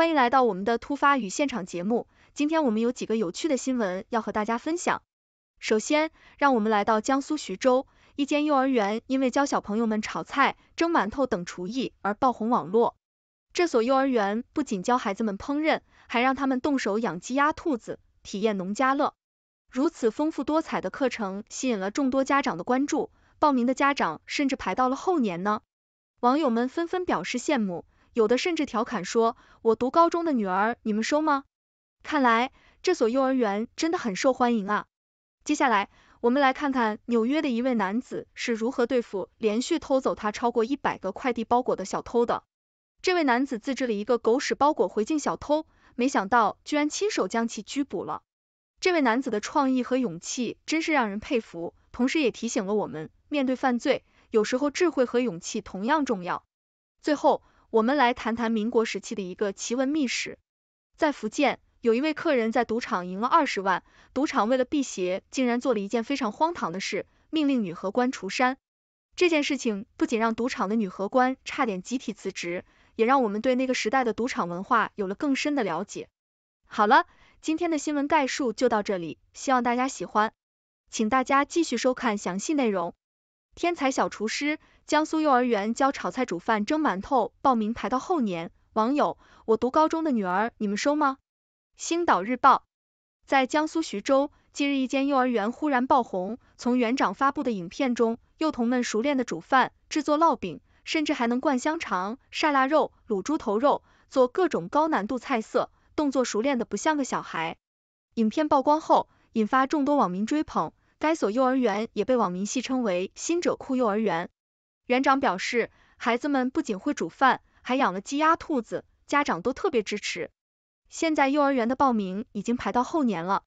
欢迎来到我们的突发与现场节目，今天我们有几个有趣的新闻要和大家分享。首先，让我们来到江苏徐州，一间幼儿园因为教小朋友们炒菜、蒸馒头等厨艺而爆红网络。这所幼儿园不仅教孩子们烹饪，还让他们动手养鸡鸭兔子，体验农家乐。如此丰富多彩的课程吸引了众多家长的关注，报名的家长甚至排到了后年呢。网友们纷纷表示羡慕。有的甚至调侃说：“我读高中的女儿，你们收吗？”看来这所幼儿园真的很受欢迎啊。接下来，我们来看看纽约的一位男子是如何对付连续偷走他超过一百个快递包裹的小偷的。这位男子自制了一个狗屎包裹回敬小偷，没想到居然亲手将其拘捕了。这位男子的创意和勇气真是让人佩服，同时也提醒了我们，面对犯罪，有时候智慧和勇气同样重要。最后。我们来谈谈民国时期的一个奇闻秘史。在福建，有一位客人在赌场赢了二十万，赌场为了辟邪，竟然做了一件非常荒唐的事，命令女荷官除衫。这件事情不仅让赌场的女荷官差点集体辞职，也让我们对那个时代的赌场文化有了更深的了解。好了，今天的新闻概述就到这里，希望大家喜欢，请大家继续收看详细内容。天才小厨师。江苏幼儿园教炒菜、煮饭、蒸馒头，报名排到后年。网友：我读高中的女儿，你们收吗？《星岛日报》在江苏徐州，近日一间幼儿园忽然爆红。从园长发布的影片中，幼童们熟练的煮饭、制作烙饼，甚至还能灌香肠、晒腊肉、卤猪头肉，做各种高难度菜色，动作熟练的不像个小孩。影片曝光后，引发众多网民追捧，该所幼儿园也被网民戏称为“新者酷幼儿园”。园长表示，孩子们不仅会煮饭，还养了鸡、鸭、兔子，家长都特别支持。现在幼儿园的报名已经排到后年了。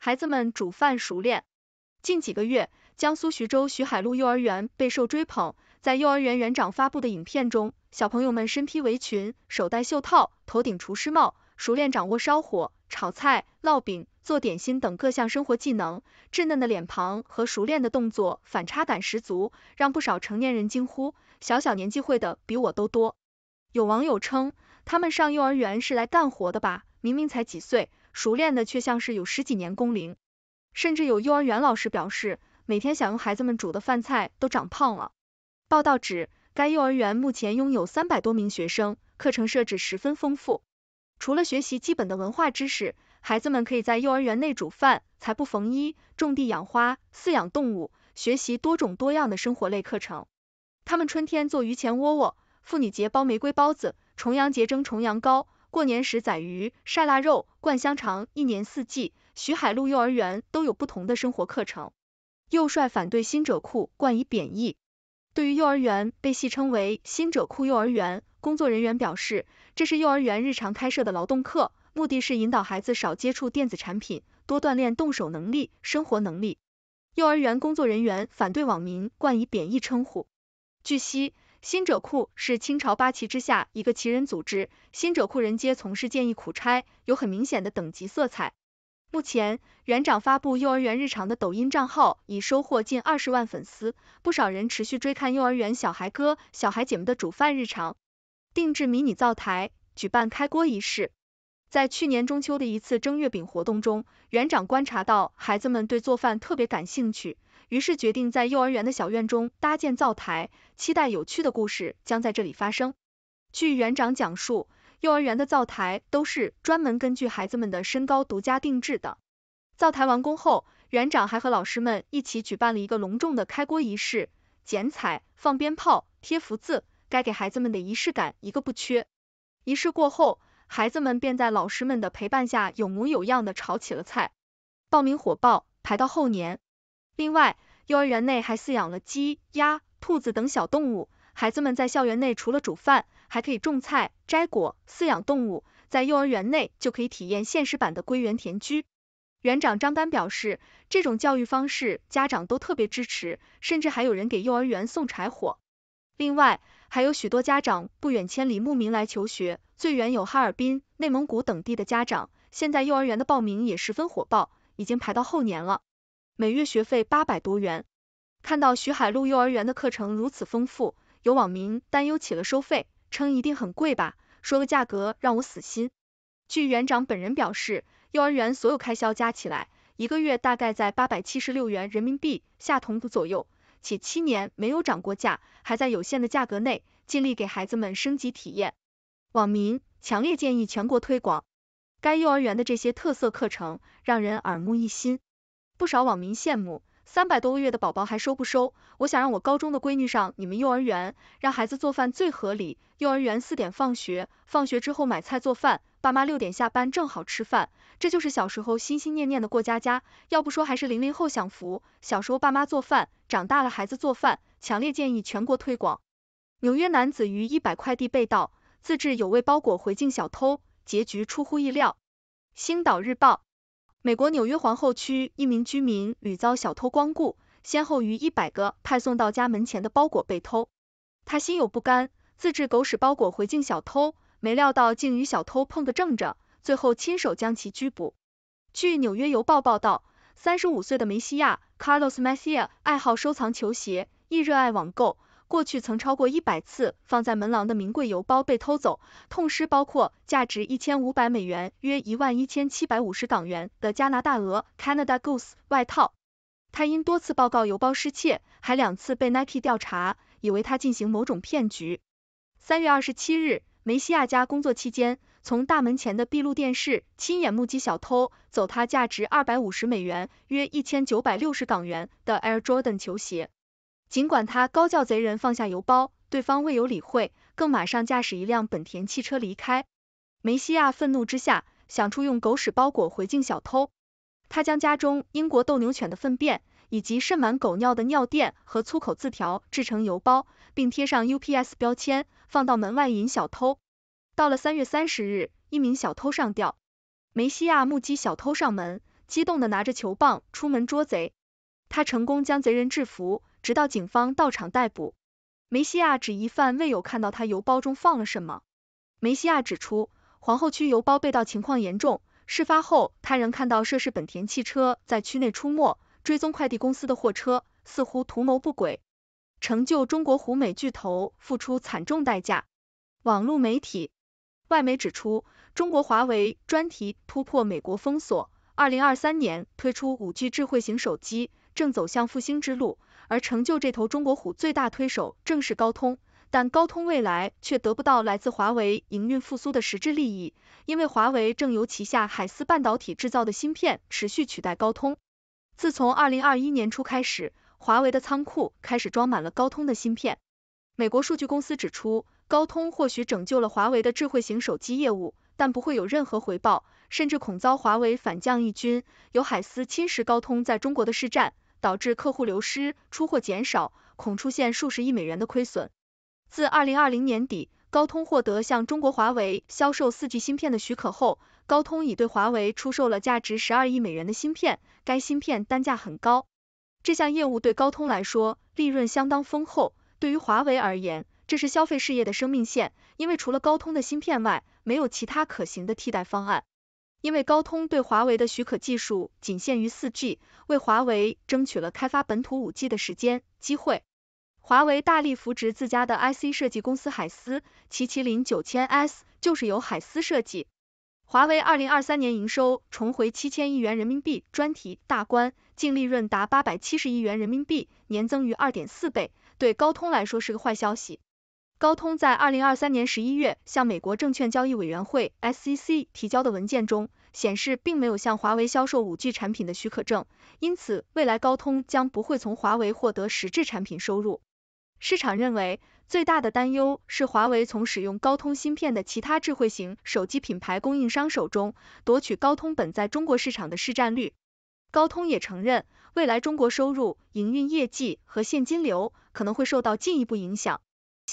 孩子们煮饭熟练。近几个月，江苏徐州徐海路幼儿园备受追捧。在幼儿园园长发布的影片中，小朋友们身披围裙，手戴袖套，头顶厨师帽，熟练掌握烧火。炒菜、烙饼、做点心等各项生活技能，稚嫩的脸庞和熟练的动作反差感十足，让不少成年人惊呼：小小年纪会的比我都多。有网友称，他们上幼儿园是来干活的吧？明明才几岁，熟练的却像是有十几年工龄。甚至有幼儿园老师表示，每天享用孩子们煮的饭菜都长胖了。报道指，该幼儿园目前拥有三百多名学生，课程设置十分丰富。除了学习基本的文化知识，孩子们可以在幼儿园内煮饭、裁布、缝衣、种地、养花、饲养动物，学习多种多样的生活类课程。他们春天做鱼钱窝窝，妇女节包玫瑰包子，重阳节蒸重阳糕，过年时宰鱼、晒腊肉、灌香肠，一年四季，徐海路幼儿园都有不同的生活课程。幼帅反对新者库，冠以贬义。对于幼儿园被戏称为“新者库幼儿园”，工作人员表示。这是幼儿园日常开设的劳动课，目的是引导孩子少接触电子产品，多锻炼动手能力、生活能力。幼儿园工作人员反对网民冠以贬义称呼。据悉，新者库是清朝八旗之下一个旗人组织，新者库人皆从事建议苦差，有很明显的等级色彩。目前，园长发布幼儿园日常的抖音账号已收获近二十万粉丝，不少人持续追看幼儿园小孩哥、小孩姐们的煮饭日常。定制迷你灶台，举办开锅仪式。在去年中秋的一次蒸月饼活动中，园长观察到孩子们对做饭特别感兴趣，于是决定在幼儿园的小院中搭建灶台，期待有趣的故事将在这里发生。据园长讲述，幼儿园的灶台都是专门根据孩子们的身高独家定制的。灶台完工后，园长还和老师们一起举办了一个隆重的开锅仪式，剪彩、放鞭炮、贴福字。该给孩子们的仪式感一个不缺，仪式过后，孩子们便在老师们的陪伴下有模有样的炒起了菜，报名火爆，排到后年。另外，幼儿园内还饲养了鸡、鸭、兔子等小动物，孩子们在校园内除了煮饭，还可以种菜、摘果、饲养动物，在幼儿园内就可以体验现实版的归园田居。园长张丹表示，这种教育方式家长都特别支持，甚至还有人给幼儿园送柴火。另外，还有许多家长不远千里慕名来求学，最远有哈尔滨、内蒙古等地的家长。现在幼儿园的报名也十分火爆，已经排到后年了。每月学费八百多元。看到徐海路幼儿园的课程如此丰富，有网民担忧起了收费，称一定很贵吧，说个价格让我死心。据园长本人表示，幼儿园所有开销加起来，一个月大概在八百七十六元人民币下同左右。且七年没有涨过价，还在有限的价格内尽力给孩子们升级体验。网民强烈建议全国推广该幼儿园的这些特色课程，让人耳目一新。不少网民羡慕。三百多个月的宝宝还收不收？我想让我高中的闺女上你们幼儿园，让孩子做饭最合理。幼儿园四点放学，放学之后买菜做饭，爸妈六点下班正好吃饭，这就是小时候心心念念的过家家。要不说还是零零后享福，小时候爸妈做饭，长大了孩子做饭，强烈建议全国推广。纽约男子于一百快递被盗，自制有味包裹回敬小偷，结局出乎意料。星岛日报。美国纽约皇后区一名居民屡遭小偷光顾，先后逾一百个派送到家门前的包裹被偷，他心有不甘，自制狗屎包裹回敬小偷，没料到竟与小偷碰个正着，最后亲手将其拘捕。据纽约邮报报道三十五岁的梅西亚 Carlos Mejia 爱好收藏球鞋，亦热爱网购。过去曾超过一百次放在门廊的名贵邮包被偷走，痛失包括价值一千五百美元约一万一千七百五十港元的加拿大鹅 Canada Goose 外套。他因多次报告邮包失窃，还两次被 Nike 调查，以为他进行某种骗局。三月二十七日，梅西亚家工作期间，从大门前的闭路电视亲眼目击小偷走他价值二百五十美元约一千九百六十港元的 Air Jordan 球鞋。尽管他高叫贼人放下邮包，对方未有理会，更马上驾驶一辆本田汽车离开。梅西亚愤怒之下，想出用狗屎包裹回敬小偷。他将家中英国斗牛犬的粪便，以及渗满狗尿的尿垫和粗口字条制成邮包，并贴上 UPS 标签，放到门外引小偷。到了三月三十日，一名小偷上吊，梅西亚目击小偷上门，激动地拿着球棒出门捉贼，他成功将贼人制服。直到警方到场逮捕，梅西亚指疑犯未有看到他邮包中放了什么。梅西亚指出，皇后区邮包被盗情况严重，事发后他仍看到涉事本田汽车在区内出没，追踪快递公司的货车似乎图谋不轨，成就中国虎美巨头付出惨重代价。网络媒体、外媒指出，中国华为专题突破美国封锁，二零二三年推出五 G 智慧型手机，正走向复兴之路。而成就这头中国虎最大推手正是高通，但高通未来却得不到来自华为营运复苏的实质利益，因为华为正由旗下海思半导体制造的芯片持续取代高通。自从2021年初开始，华为的仓库开始装满了高通的芯片。美国数据公司指出，高通或许拯救了华为的智慧型手机业务，但不会有任何回报，甚至恐遭华为反将一军，由海思侵蚀高通在中国的市占。导致客户流失、出货减少，恐出现数十亿美元的亏损。自二零二零年底高通获得向中国华为销售四 G 芯片的许可后，高通已对华为出售了价值十二亿美元的芯片，该芯片单价很高。这项业务对高通来说利润相当丰厚，对于华为而言，这是消费事业的生命线，因为除了高通的芯片外，没有其他可行的替代方案。因为高通对华为的许可技术仅限于四 G，为华为争取了开发本土五 G 的时间机会。华为大力扶植自家的 IC 设计公司海思，麒麟九千 S 就是由海思设计。华为二零二三年营收重回七千亿元人民币专题大关，净利润达八百七十亿元人民币，年增逾二点四倍，对高通来说是个坏消息。高通在二零二三年十一月向美国证券交易委员会 （SEC） 提交的文件中显示，并没有向华为销售五 G 产品的许可证，因此未来高通将不会从华为获得实质产品收入。市场认为，最大的担忧是华为从使用高通芯片的其他智慧型手机品牌供应商手中夺取高通本在中国市场的市占率。高通也承认，未来中国收入、营运业绩和现金流可能会受到进一步影响。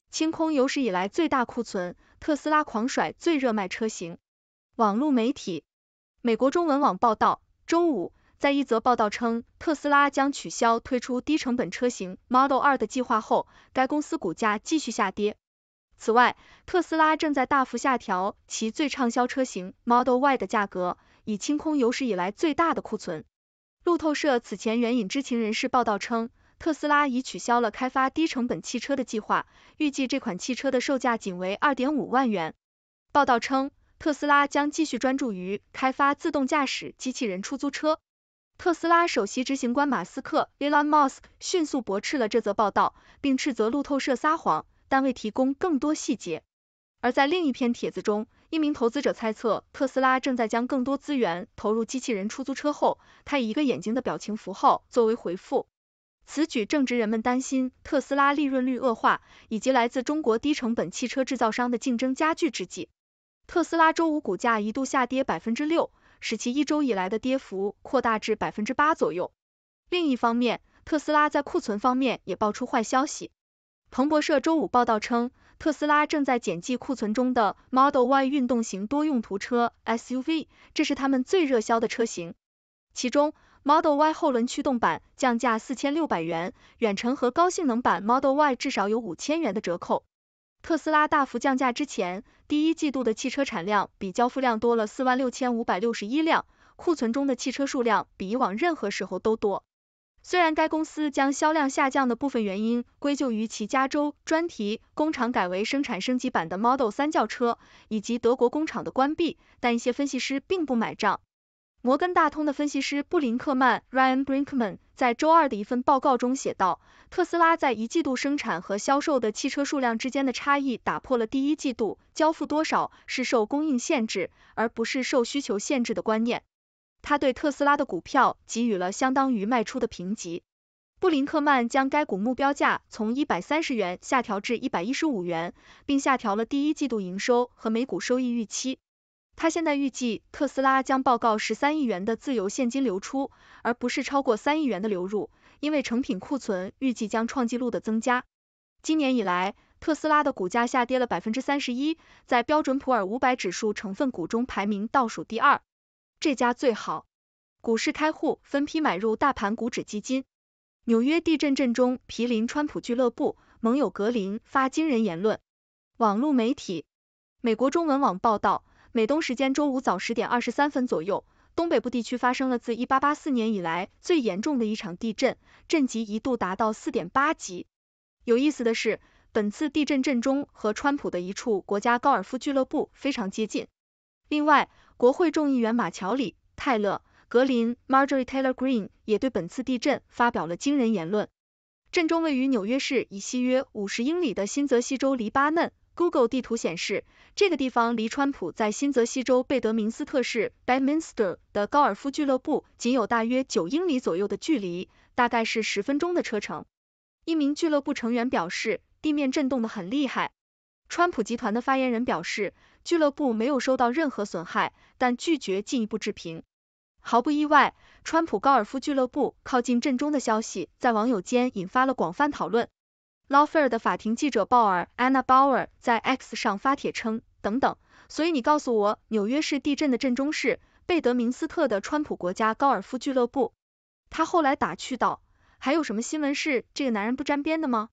清空有史以来最大库存，特斯拉狂甩最热卖车型。网络媒体美国中文网报道，周五，在一则报道称特斯拉将取消推出低成本车型 Model 2的计划后，该公司股价继续下跌。此外，特斯拉正在大幅下调其最畅销车型 Model Y 的价格，以清空有史以来最大的库存。路透社此前援引知情人士报道称。特斯拉已取消了开发低成本汽车的计划，预计这款汽车的售价仅为二点五万元。报道称，特斯拉将继续专注于开发自动驾驶机器人出租车。特斯拉首席执行官马斯克 Elon Musk 迅速驳斥了这则报道，并斥责路透社撒谎，但未提供更多细节。而在另一篇帖子中，一名投资者猜测特斯拉正在将更多资源投入机器人出租车后，他以一个眼睛的表情符号作为回复。此举正值人们担心特斯拉利润率恶化以及来自中国低成本汽车制造商的竞争加剧之际。特斯拉周五股价一度下跌百分之六，使其一周以来的跌幅扩大至百分之八左右。另一方面，特斯拉在库存方面也爆出坏消息。彭博社周五报道称，特斯拉正在减记库存中的 Model Y 运动型多用途车 SUV，这是他们最热销的车型，其中。Model Y 后轮驱动版降价四千六百元，远程和高性能版 Model Y 至少有五千元的折扣。特斯拉大幅降价之前，第一季度的汽车产量比交付量多了四万六千五百六十一辆，库存中的汽车数量比以往任何时候都多。虽然该公司将销量下降的部分原因归咎于其加州专题工厂改为生产升级版的 Model 三轿车，以及德国工厂的关闭，但一些分析师并不买账。摩根大通的分析师布林克曼 （Ryan Brinkman） 在周二的一份报告中写道，特斯拉在一季度生产和销售的汽车数量之间的差异，打破了第一季度交付多少是受供应限制，而不是受需求限制的观念。他对特斯拉的股票给予了相当于卖出的评级。布林克曼将该股目标价从一百三十元下调至一百一十五元，并下调了第一季度营收和每股收益预期。他现在预计特斯拉将报告十三亿元的自由现金流出，而不是超过三亿元的流入，因为成品库存预计将创纪录的增加。今年以来，特斯拉的股价下跌了百分之三十一，在标准普尔五百指数成分股中排名倒数第二。这家最好。股市开户分批买入大盘股指基金。纽约地震震中毗邻川普俱乐部，盟友格林发惊人言论。网络媒体美国中文网报道。美东时间周五早十点二十三分左右，东北部地区发生了自一八八四年以来最严重的一场地震，震级一度达到四点八级。有意思的是，本次地震震中和川普的一处国家高尔夫俱乐部非常接近。另外，国会众议员马乔里·泰勒·格林 （Marjorie Taylor Greene） 也对本次地震发表了惊人言论。震中位于纽约市以西约五十英里的新泽西州黎巴嫩。Google 地图显示，这个地方离川普在新泽西州贝德明斯特市 （Bedminster） 的高尔夫俱乐部仅有大约九英里左右的距离，大概是十分钟的车程。一名俱乐部成员表示，地面震动得很厉害。川普集团的发言人表示，俱乐部没有收到任何损害，但拒绝进一步置评。毫不意外，川普高尔夫俱乐部靠近震中的消息在网友间引发了广泛讨论。劳菲尔的法庭记者鲍尔安娜鲍尔在 X 上发帖称，等等，所以你告诉我，纽约市地震的震中是贝德明斯特的川普国家高尔夫俱乐部。他后来打趣道，还有什么新闻是这个男人不沾边的吗？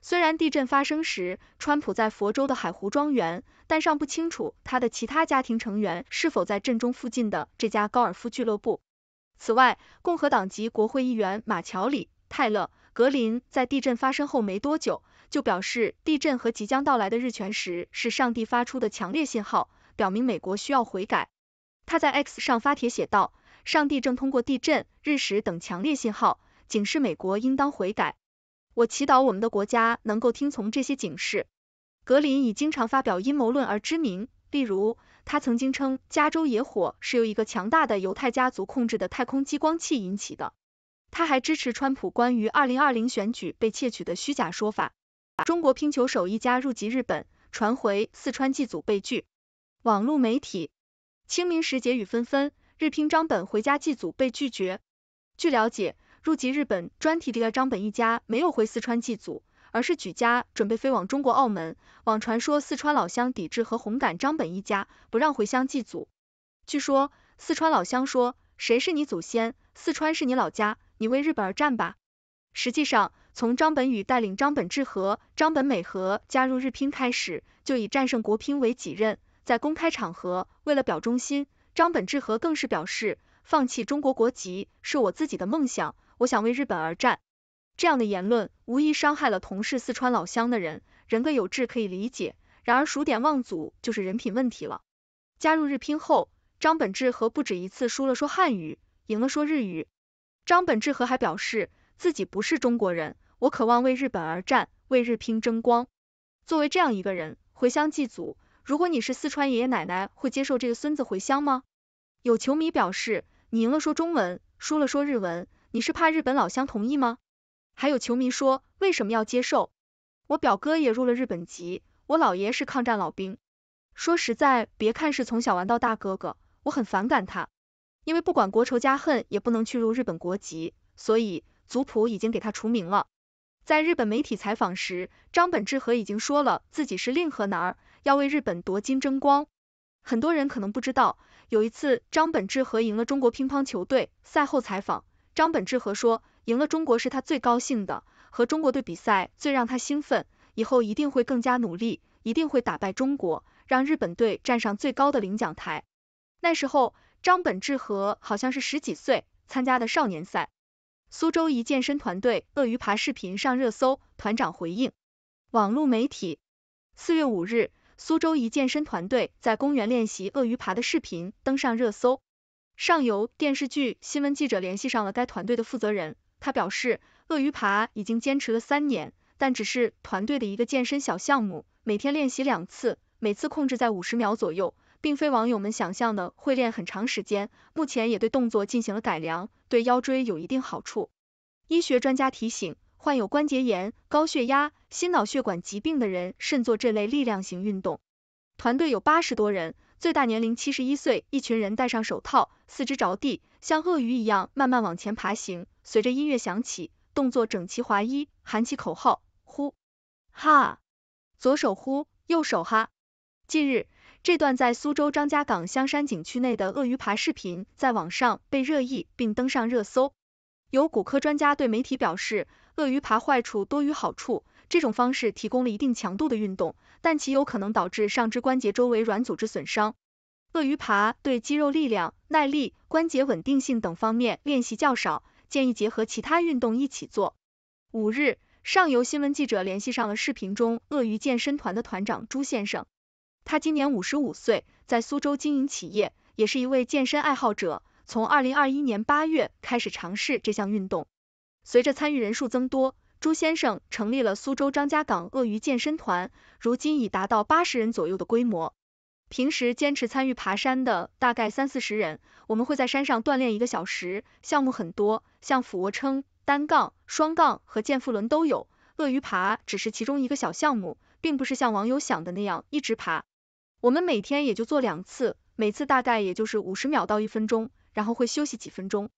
虽然地震发生时，川普在佛州的海湖庄园，但尚不清楚他的其他家庭成员是否在震中附近的这家高尔夫俱乐部。此外，共和党籍国会议员马乔里泰勒。格林在地震发生后没多久就表示，地震和即将到来的日全食是上帝发出的强烈信号，表明美国需要悔改。他在 X 上发帖写道：“上帝正通过地震、日食等强烈信号警示美国，应当悔改。我祈祷我们的国家能够听从这些警示。”格林以经常发表阴谋论而知名，例如，他曾经称加州野火是由一个强大的犹太家族控制的太空激光器引起的。他还支持川普关于二零二零选举被窃取的虚假说法。中国乒球手一家入籍日本，传回四川祭祖被拒。网络媒体，清明时节雨纷纷，日乒张本回家祭祖被拒绝。据了解，入籍日本专题的张本一家没有回四川祭祖，而是举家准备飞往中国澳门。网传说四川老乡抵制和红杆张本一家，不让回乡祭祖。据说四川老乡说，谁是你祖先？四川是你老家。你为日本而战吧！实际上，从张本宇带领张本智和、张本美和加入日乒开始，就以战胜国乒为己任。在公开场合，为了表忠心，张本智和更是表示，放弃中国国籍是我自己的梦想，我想为日本而战。这样的言论无疑伤害了同是四川老乡的人。人各有志可以理解，然而数典忘祖就是人品问题了。加入日乒后，张本智和不止一次输了说汉语，赢了说日语。张本智和还表示自己不是中国人，我渴望为日本而战，为日乒争光。作为这样一个人，回乡祭祖，如果你是四川爷爷奶奶，会接受这个孙子回乡吗？有球迷表示，你赢了说中文，输了说日文，你是怕日本老乡同意吗？还有球迷说，为什么要接受？我表哥也入了日本籍，我姥爷是抗战老兵。说实在，别看是从小玩到大哥哥，我很反感他。因为不管国仇家恨，也不能去入日本国籍，所以族谱已经给他除名了。在日本媒体采访时，张本智和已经说了自己是令和男，要为日本夺金争光。很多人可能不知道，有一次张本智和赢了中国乒乓球队，赛后采访，张本智和说，赢了中国是他最高兴的，和中国队比赛最让他兴奋，以后一定会更加努力，一定会打败中国，让日本队站上最高的领奖台。那时候。张本智和好像是十几岁参加的少年赛。苏州一健身团队“鳄鱼爬”视频上热搜，团长回应。网络媒体，四月五日，苏州一健身团队在公园练习“鳄鱼爬”的视频登上热搜。上游电视剧新闻记者联系上了该团队的负责人，他表示，“鳄鱼爬”已经坚持了三年，但只是团队的一个健身小项目，每天练习两次，每次控制在五十秒左右。并非网友们想象的会练很长时间，目前也对动作进行了改良，对腰椎有一定好处。医学专家提醒，患有关节炎、高血压、心脑血管疾病的人慎做这类力量型运动。团队有八十多人，最大年龄七十一岁，一群人戴上手套，四肢着地，像鳄鱼一样慢慢往前爬行，随着音乐响起，动作整齐划一，喊起口号：呼、哈，左手呼，右手哈。近日。这段在苏州张家港香山景区内的鳄鱼爬视频在网上被热议，并登上热搜。有骨科专家对媒体表示，鳄鱼爬坏处多于好处，这种方式提供了一定强度的运动，但其有可能导致上肢关节周围软组织损伤。鳄鱼爬对肌肉力量、耐力、关节稳定性等方面练习较少，建议结合其他运动一起做。五日，上游新闻记者联系上了视频中鳄鱼健身团的团长朱先生。他今年五十五岁，在苏州经营企业，也是一位健身爱好者。从二零二一年八月开始尝试这项运动。随着参与人数增多，朱先生成立了苏州张家港鳄鱼健身团，如今已达到八十人左右的规模。平时坚持参与爬山的大概三四十人，我们会在山上锻炼一个小时，项目很多，像俯卧撑、单杠、双杠和健腹轮都有。鳄鱼爬只是其中一个小项目，并不是像网友想的那样一直爬。我们每天也就做两次，每次大概也就是五十秒到一分钟，然后会休息几分钟。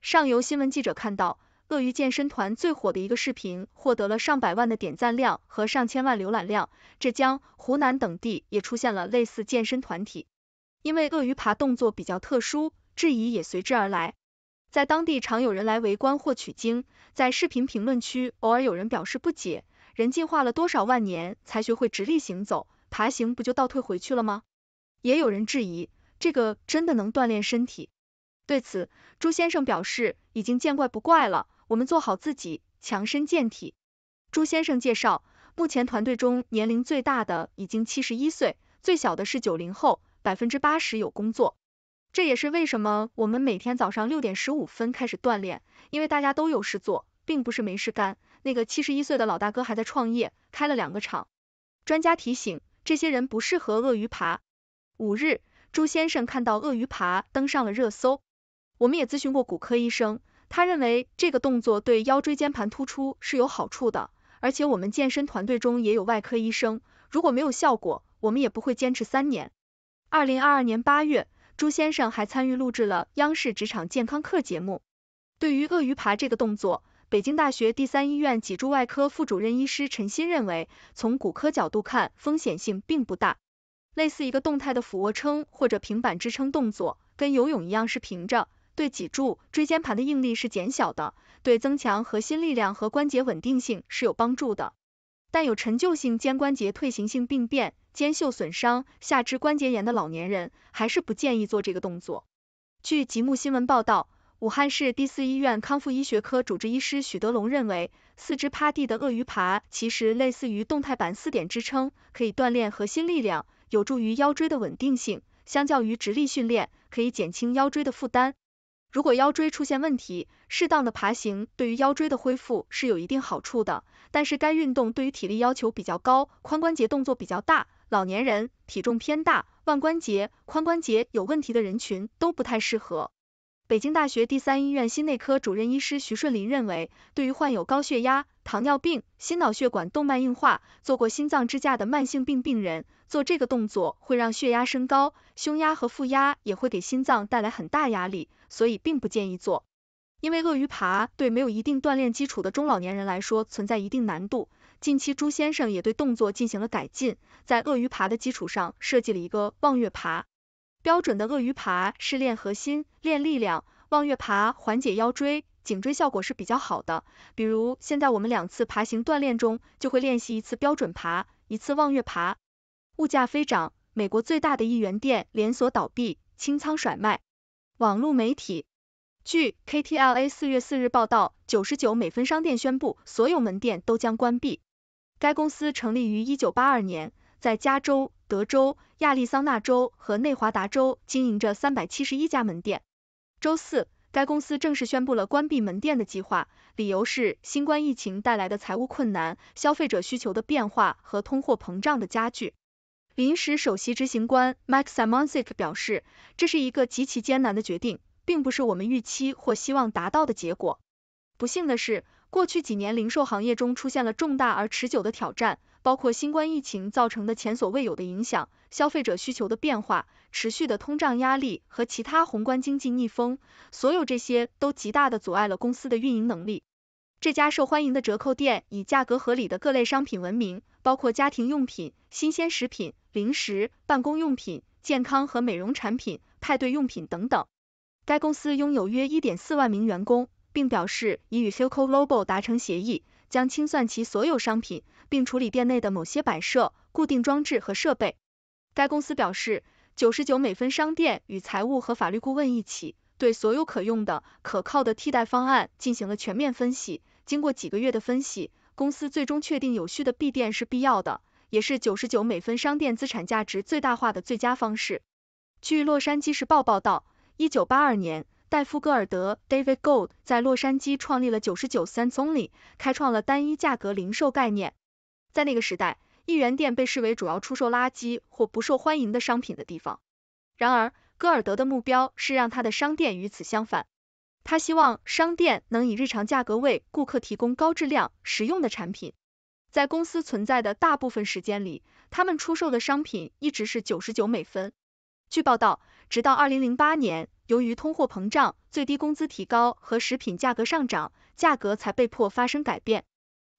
上游新闻记者看到，鳄鱼健身团最火的一个视频获得了上百万的点赞量和上千万浏览量，浙江、湖南等地也出现了类似健身团体。因为鳄鱼爬动作比较特殊，质疑也随之而来。在当地常有人来围观或取经，在视频评论区偶尔有人表示不解：人进化了多少万年才学会直立行走？爬行不就倒退回去了吗？也有人质疑，这个真的能锻炼身体？对此，朱先生表示已经见怪不怪了，我们做好自己，强身健体。朱先生介绍，目前团队中年龄最大的已经七十一岁，最小的是九零后，百分之八十有工作。这也是为什么我们每天早上六点十五分开始锻炼，因为大家都有事做，并不是没事干。那个七十一岁的老大哥还在创业，开了两个厂。专家提醒。这些人不适合鳄鱼爬。五日，朱先生看到鳄鱼爬登上了热搜。我们也咨询过骨科医生，他认为这个动作对腰椎间盘突出是有好处的。而且我们健身团队中也有外科医生，如果没有效果，我们也不会坚持三年。二零二二年八月，朱先生还参与录制了央视职场健康课节目。对于鳄鱼爬这个动作，北京大学第三医院脊柱外科副主任医师陈新认为，从骨科角度看，风险性并不大。类似一个动态的俯卧撑或者平板支撑动作，跟游泳一样是平着，对脊柱、椎间盘的应力是减小的，对增强核心力量和关节稳定性是有帮助的。但有陈旧性肩关节退行性病变、肩袖损伤、下肢关节炎的老年人，还是不建议做这个动作。据极目新闻报道。武汉市第四医院康复医学科主治医师许德龙认为，四肢趴地的鳄鱼爬其实类似于动态版四点支撑，可以锻炼核心力量，有助于腰椎的稳定性。相较于直立训练，可以减轻腰椎的负担。如果腰椎出现问题，适当的爬行对于腰椎的恢复是有一定好处的。但是该运动对于体力要求比较高，髋关节动作比较大，老年人、体重偏大、腕关节、髋关节有问题的人群都不太适合。北京大学第三医院心内科主任医师徐顺林认为，对于患有高血压、糖尿病、心脑血管动脉硬化、做过心脏支架的慢性病病人，做这个动作会让血压升高，胸压和腹压也会给心脏带来很大压力，所以并不建议做。因为鳄鱼爬对没有一定锻炼基础的中老年人来说存在一定难度。近期朱先生也对动作进行了改进，在鳄鱼爬的基础上设计了一个望月爬。标准的鳄鱼爬是练核心、练力量，望月爬缓解腰椎、颈椎效果是比较好的。比如现在我们两次爬行锻炼中，就会练习一次标准爬，一次望月爬。物价飞涨，美国最大的一元店连锁倒闭，清仓甩卖。网络媒体，据 KTLA 四月四日报道，九十九美分商店宣布所有门店都将关闭。该公司成立于一九八二年。在加州、德州、亚利桑那州和内华达州经营着三百七十一家门店。周四，该公司正式宣布了关闭门店的计划，理由是新冠疫情带来的财务困难、消费者需求的变化和通货膨胀的加剧。临时首席执行官 Max Monzik 表示，这是一个极其艰难的决定，并不是我们预期或希望达到的结果。不幸的是，过去几年零售行业中出现了重大而持久的挑战。包括新冠疫情造成的前所未有的影响、消费者需求的变化、持续的通胀压力和其他宏观经济逆风，所有这些都极大的阻碍了公司的运营能力。这家受欢迎的折扣店以价格合理的各类商品闻名，包括家庭用品、新鲜食品、零食、办公用品、健康和美容产品、派对用品等等。该公司拥有约1.4万名员工。并表示已与 Hilo Global 达成协议，将清算其所有商品，并处理店内的某些摆设、固定装置和设备。该公司表示，九十九美分商店与财务和法律顾问一起，对所有可用的、可靠的替代方案进行了全面分析。经过几个月的分析，公司最终确定有序的闭店是必要的，也是九十九美分商店资产价值最大化的最佳方式。据《洛杉矶时报》报道，一九八二年。戴夫·戈尔德 （David Gold） 在洛杉矶创立了九十九 Cent s only，开创了单一价格零售概念。在那个时代，一元店被视为主要出售垃圾或不受欢迎的商品的地方。然而，戈尔德的目标是让他的商店与此相反。他希望商店能以日常价格为顾客提供高质量、实用的产品。在公司存在的大部分时间里，他们出售的商品一直是九十九美分。据报道，直到二零零八年。由于通货膨胀、最低工资提高和食品价格上涨，价格才被迫发生改变。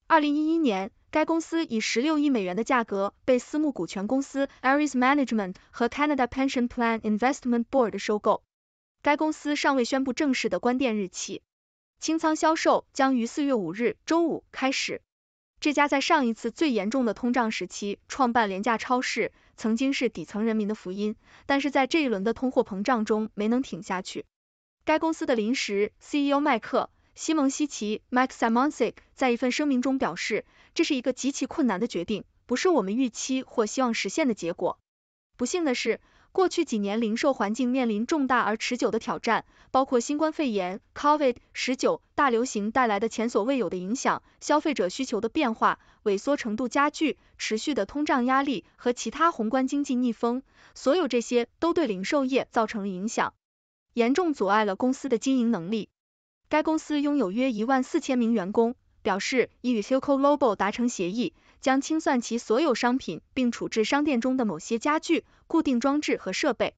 二零一一年，该公司以十六亿美元的价格被私募股权公司 Ares Management 和 Canada Pension Plan Investment Board 收购。该公司尚未宣布正式的关店日期，清仓销售将于四月五日周五开始。这家在上一次最严重的通胀时期创办廉价超市。曾经是底层人民的福音，但是在这一轮的通货膨胀中没能挺下去。该公司的临时 CEO 麦克·西蒙西奇 （Mike Simonsick） 在一份声明中表示，这是一个极其困难的决定，不是我们预期或希望实现的结果。不幸的是。过去几年，零售环境面临重大而持久的挑战，包括新冠肺炎 （COVID-19） 大流行带来的前所未有的影响、消费者需求的变化、萎缩程度加剧、持续的通胀压力和其他宏观经济逆风。所有这些都对零售业造成了影响，严重阻碍了公司的经营能力。该公司拥有约一万四千名员工，表示已与 c o c a l o b a 达成协议。将清算其所有商品，并处置商店中的某些家具、固定装置和设备。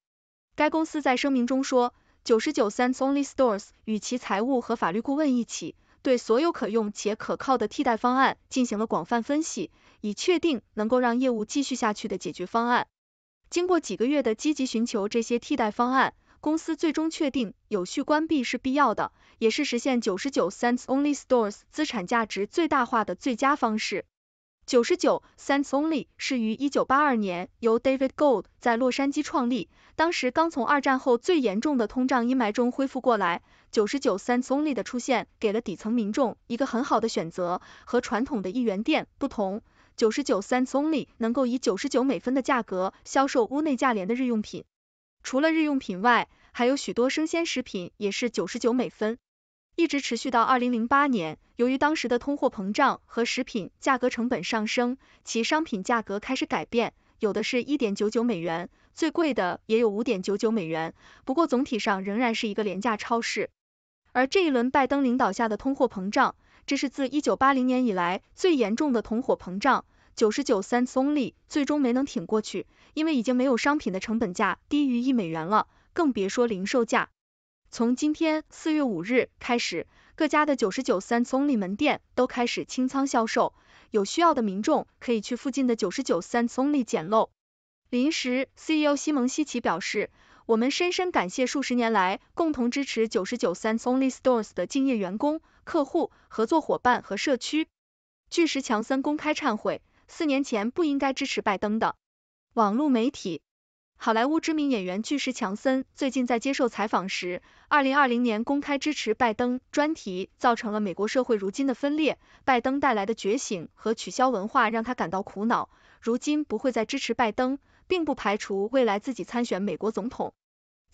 该公司在声明中说：“九十九 cents only stores 与其财务和法律顾问一起，对所有可用且可靠的替代方案进行了广泛分析，以确定能够让业务继续下去的解决方案。经过几个月的积极寻求这些替代方案，公司最终确定有序关闭是必要的，也是实现九十九 cents only stores 资产价值最大化的最佳方式。”九十九 Cents Only 是于一九八二年由 David Gold 在洛杉矶创立，当时刚从二战后最严重的通胀阴霾中恢复过来。九十九 Cents Only 的出现，给了底层民众一个很好的选择。和传统的一元店不同，九十九 Cents Only 能够以九十九美分的价格销售屋内价廉的日用品。除了日用品外，还有许多生鲜食品也是九十九美分。一直持续到二零零八年，由于当时的通货膨胀和食品价格成本上升，其商品价格开始改变，有的是一点九九美元，最贵的也有五点九九美元，不过总体上仍然是一个廉价超市。而这一轮拜登领导下的通货膨胀，这是自一九八零年以来最严重的通货膨胀，九十九三松利最终没能挺过去，因为已经没有商品的成本价低于一美元了，更别说零售价。从今天四月五日开始，各家的九十九 cents only 门店都开始清仓销售，有需要的民众可以去附近的九十九 cents only 捡漏。临时 CEO 西蒙西奇表示，我们深深感谢数十年来共同支持九十九 cents only stores 的敬业员工、客户、合作伙伴和社区。巨石强森公开忏悔，四年前不应该支持拜登的。网络媒体。好莱坞知名演员巨石强森最近在接受采访时，二零二零年公开支持拜登，专题造成了美国社会如今的分裂。拜登带来的觉醒和取消文化让他感到苦恼，如今不会再支持拜登，并不排除未来自己参选美国总统。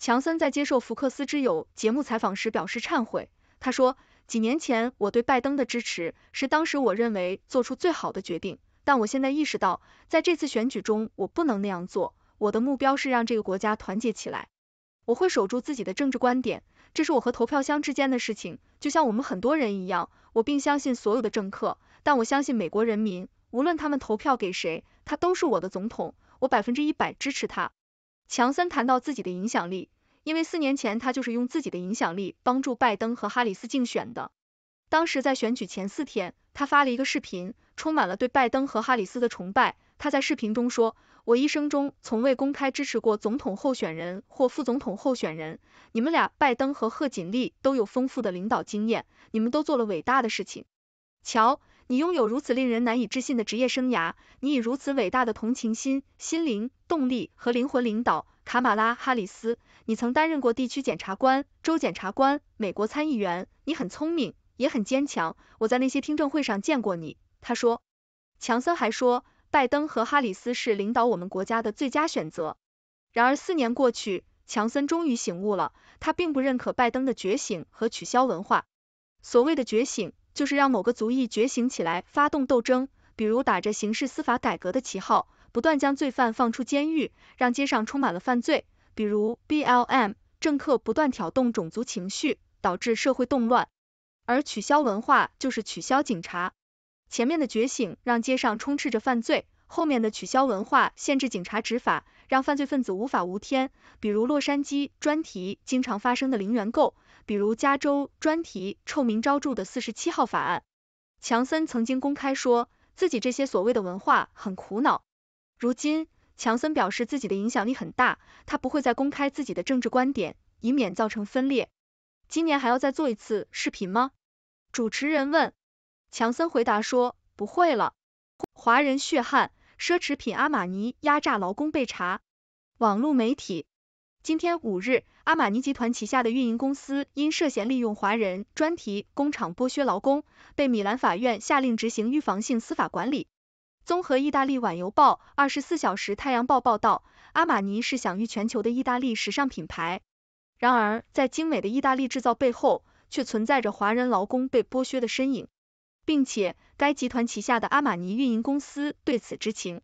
强森在接受福克斯之友节目采访时表示忏悔，他说：“几年前我对拜登的支持是当时我认为做出最好的决定，但我现在意识到，在这次选举中我不能那样做。”我的目标是让这个国家团结起来，我会守住自己的政治观点，这是我和投票箱之间的事情，就像我们很多人一样，我并相信所有的政客，但我相信美国人民，无论他们投票给谁，他都是我的总统，我百分之一百支持他。强森谈到自己的影响力，因为四年前他就是用自己的影响力帮助拜登和哈里斯竞选的，当时在选举前四天，他发了一个视频，充满了对拜登和哈里斯的崇拜，他在视频中说。我一生中从未公开支持过总统候选人或副总统候选人。你们俩，拜登和贺锦丽，都有丰富的领导经验，你们都做了伟大的事情。乔，你拥有如此令人难以置信的职业生涯，你以如此伟大的同情心、心灵、动力和灵魂领导卡马拉·哈里斯。你曾担任过地区检察官、州检察官、美国参议员。你很聪明，也很坚强。我在那些听证会上见过你。他说，强森还说。拜登和哈里斯是领导我们国家的最佳选择。然而四年过去，强森终于醒悟了，他并不认可拜登的觉醒和取消文化。所谓的觉醒，就是让某个族裔觉醒起来，发动斗争，比如打着刑事司法改革的旗号，不断将罪犯放出监狱，让街上充满了犯罪；比如 BLM 政客不断挑动种族情绪，导致社会动乱。而取消文化就是取消警察。前面的觉醒让街上充斥着犯罪，后面的取消文化限制警察执法，让犯罪分子无法无天。比如洛杉矶专题经常发生的零元购，比如加州专题臭名昭著的四十七号法案。强森曾经公开说自己这些所谓的文化很苦恼。如今，强森表示自己的影响力很大，他不会再公开自己的政治观点，以免造成分裂。今年还要再做一次视频吗？主持人问。强森回答说：“不会了。”华人血汗奢侈品阿玛尼压榨劳工被查。网络媒体今天五日，阿玛尼集团旗下的运营公司因涉嫌利用华人专题工厂剥削劳工，被米兰法院下令执行预防性司法管理。综合意大利《晚邮报》、二十四小时《太阳报》报道，阿玛尼是享誉全球的意大利时尚品牌。然而，在精美的意大利制造背后，却存在着华人劳工被剥削的身影。并且，该集团旗下的阿玛尼运营公司对此知情。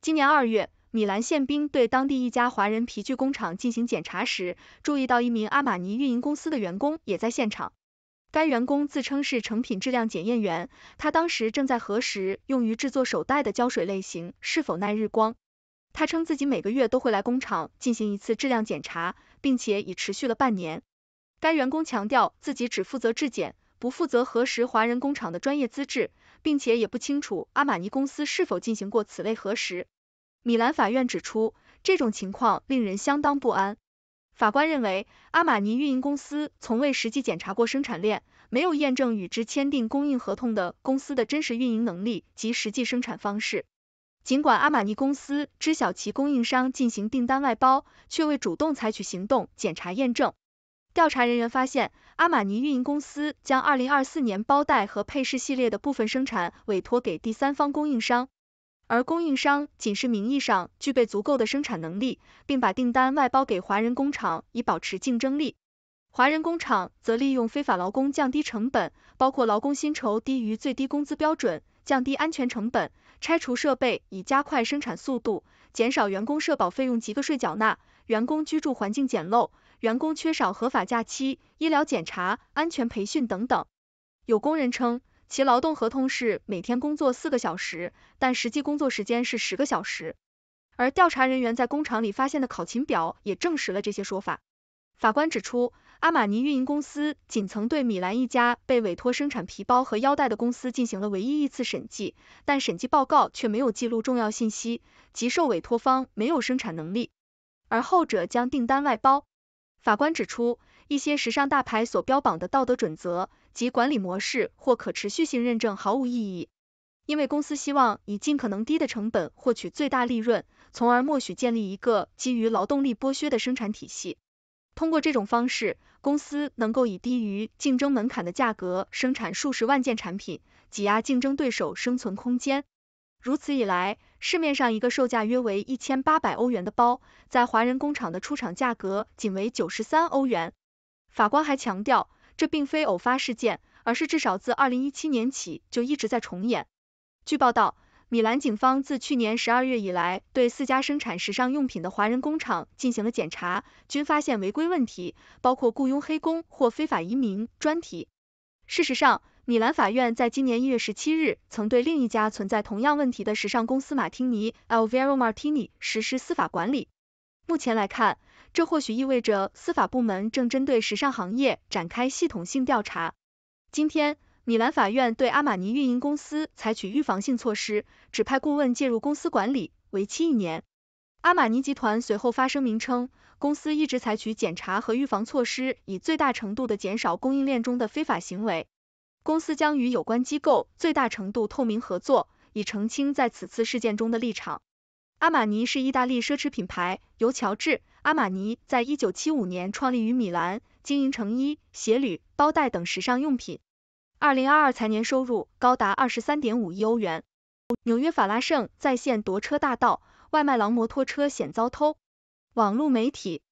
今年二月，米兰宪兵对当地一家华人皮具工厂进行检查时，注意到一名阿玛尼运营公司的员工也在现场。该员工自称是成品质量检验员，他当时正在核实用于制作手袋的胶水类型是否耐日光。他称自己每个月都会来工厂进行一次质量检查，并且已持续了半年。该员工强调自己只负责质检。不负责核实华人工厂的专业资质，并且也不清楚阿玛尼公司是否进行过此类核实。米兰法院指出，这种情况令人相当不安。法官认为，阿玛尼运营公司从未实际检查过生产链，没有验证与之签订供应合同的公司的真实运营能力及实际生产方式。尽管阿玛尼公司知晓其供应商进行订单外包，却未主动采取行动检查验证。调查人员发现，阿玛尼运营公司将二零二四年包袋和配饰系列的部分生产委托给第三方供应商，而供应商仅是名义上具备足够的生产能力，并把订单外包给华人工厂以保持竞争力。华人工厂则利用非法劳工降低成本，包括劳工薪酬低于最低工资标准，降低安全成本，拆除设备以加快生产速度，减少员工社保费用及个税缴纳，员工居住环境简陋。员工缺少合法假期、医疗检查、安全培训等等。有工人称，其劳动合同是每天工作四个小时，但实际工作时间是十个小时。而调查人员在工厂里发现的考勤表也证实了这些说法。法官指出，阿玛尼运营公司仅曾对米兰一家被委托生产皮包和腰带的公司进行了唯一一次审计，但审计报告却没有记录重要信息，即受委托方没有生产能力，而后者将订单外包。法官指出，一些时尚大牌所标榜的道德准则及管理模式或可持续性认证毫无意义，因为公司希望以尽可能低的成本获取最大利润，从而默许建立一个基于劳动力剥削的生产体系。通过这种方式，公司能够以低于竞争门槛的价格生产数十万件产品，挤压竞争对手生存空间。如此一来，市面上一个售价约为一千八百欧元的包，在华人工厂的出厂价格仅为九十三欧元。法官还强调，这并非偶发事件，而是至少自二零一七年起就一直在重演。据报道，米兰警方自去年十二月以来，对四家生产时尚用品的华人工厂进行了检查，均发现违规问题，包括雇佣黑工或非法移民。专题，事实上。米兰法院在今年一月十七日曾对另一家存在同样问题的时尚公司马汀尼 a l v e r o Martini） 实施司法管理。目前来看，这或许意味着司法部门正针对时尚行业展开系统性调查。今天，米兰法院对阿玛尼运营公司采取预防性措施，指派顾问介入公司管理，为期一年。阿玛尼集团随后发声明称，公司一直采取检查和预防措施，以最大程度的减少供应链中的非法行为。公司将与有关机构最大程度透明合作，以澄清在此次事件中的立场。阿玛尼是意大利奢侈品牌，由乔治·阿玛尼在一九七五年创立于米兰，经营成衣、鞋履、包袋等时尚用品。二零二二财年收入高达二十三点五亿欧元。纽约法拉盛在线夺车大盗，外卖郎摩托车险遭偷。网络媒体，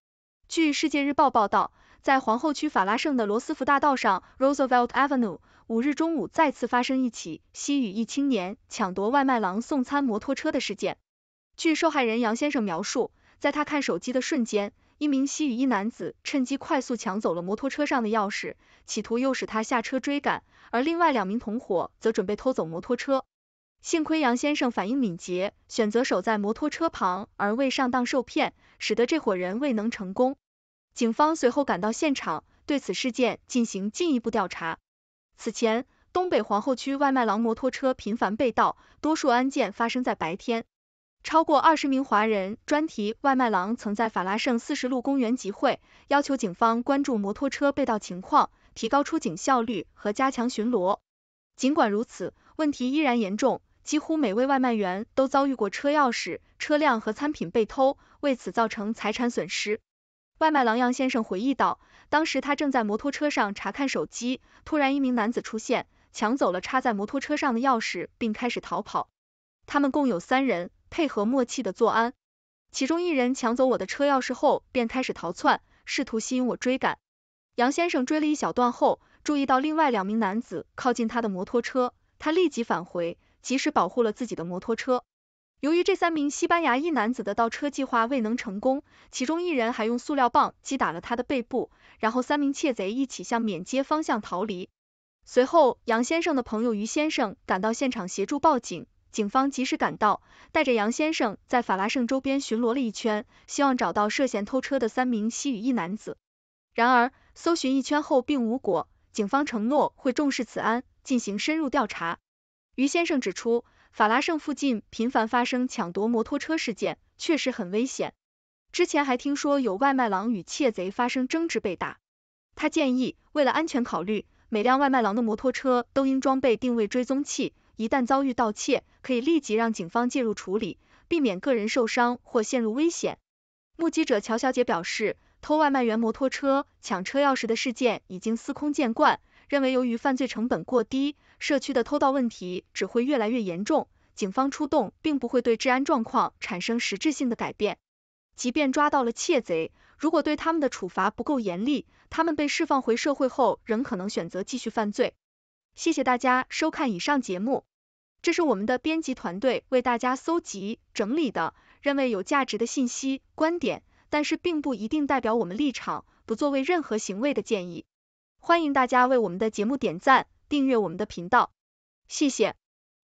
据世界日报报道，在皇后区法拉盛的罗斯福大道上 （Roosevelt Avenue）。五日中午，再次发生一起西语一青年抢夺外卖郎送餐摩托车的事件。据受害人杨先生描述，在他看手机的瞬间，一名西语一男子趁机快速抢走了摩托车上的钥匙，企图诱使他下车追赶，而另外两名同伙则准备偷走摩托车。幸亏杨先生反应敏捷，选择守在摩托车旁而未上当受骗，使得这伙人未能成功。警方随后赶到现场，对此事件进行进一步调查。此前，东北皇后区外卖郎摩托车频繁被盗，多数案件发生在白天。超过二十名华人专题外卖郎曾在法拉盛四十路公园集会，要求警方关注摩托车被盗情况，提高出警效率和加强巡逻。尽管如此，问题依然严重，几乎每位外卖员都遭遇过车钥匙、车辆和餐品被偷，为此造成财产损失。外卖郎杨先生回忆道。当时他正在摩托车上查看手机，突然一名男子出现，抢走了插在摩托车上的钥匙，并开始逃跑。他们共有三人，配合默契的作案。其中一人抢走我的车钥匙后，便开始逃窜，试图吸引我追赶。杨先生追了一小段后，注意到另外两名男子靠近他的摩托车，他立即返回，及时保护了自己的摩托车。由于这三名西班牙裔男子的倒车计划未能成功，其中一人还用塑料棒击打了他的背部，然后三名窃贼一起向缅街方向逃离。随后，杨先生的朋友于先生赶到现场协助报警，警方及时赶到，带着杨先生在法拉盛周边巡逻了一圈，希望找到涉嫌偷车的三名西语裔男子。然而，搜寻一圈后并无果，警方承诺会重视此案，进行深入调查。于先生指出。法拉盛附近频繁发生抢夺摩托车事件，确实很危险。之前还听说有外卖郎与窃贼发生争执被打。他建议，为了安全考虑，每辆外卖郎的摩托车都应装备定位追踪器，一旦遭遇盗窃，可以立即让警方介入处理，避免个人受伤或陷入危险。目击者乔小姐表示，偷外卖员摩托车、抢车钥匙的事件已经司空见惯，认为由于犯罪成本过低。社区的偷盗问题只会越来越严重，警方出动并不会对治安状况产生实质性的改变。即便抓到了窃贼，如果对他们的处罚不够严厉，他们被释放回社会后仍可能选择继续犯罪。谢谢大家收看以上节目，这是我们的编辑团队为大家搜集整理的，认为有价值的信息观点，但是并不一定代表我们立场，不作为任何行为的建议。欢迎大家为我们的节目点赞。订阅我们的频道，谢谢。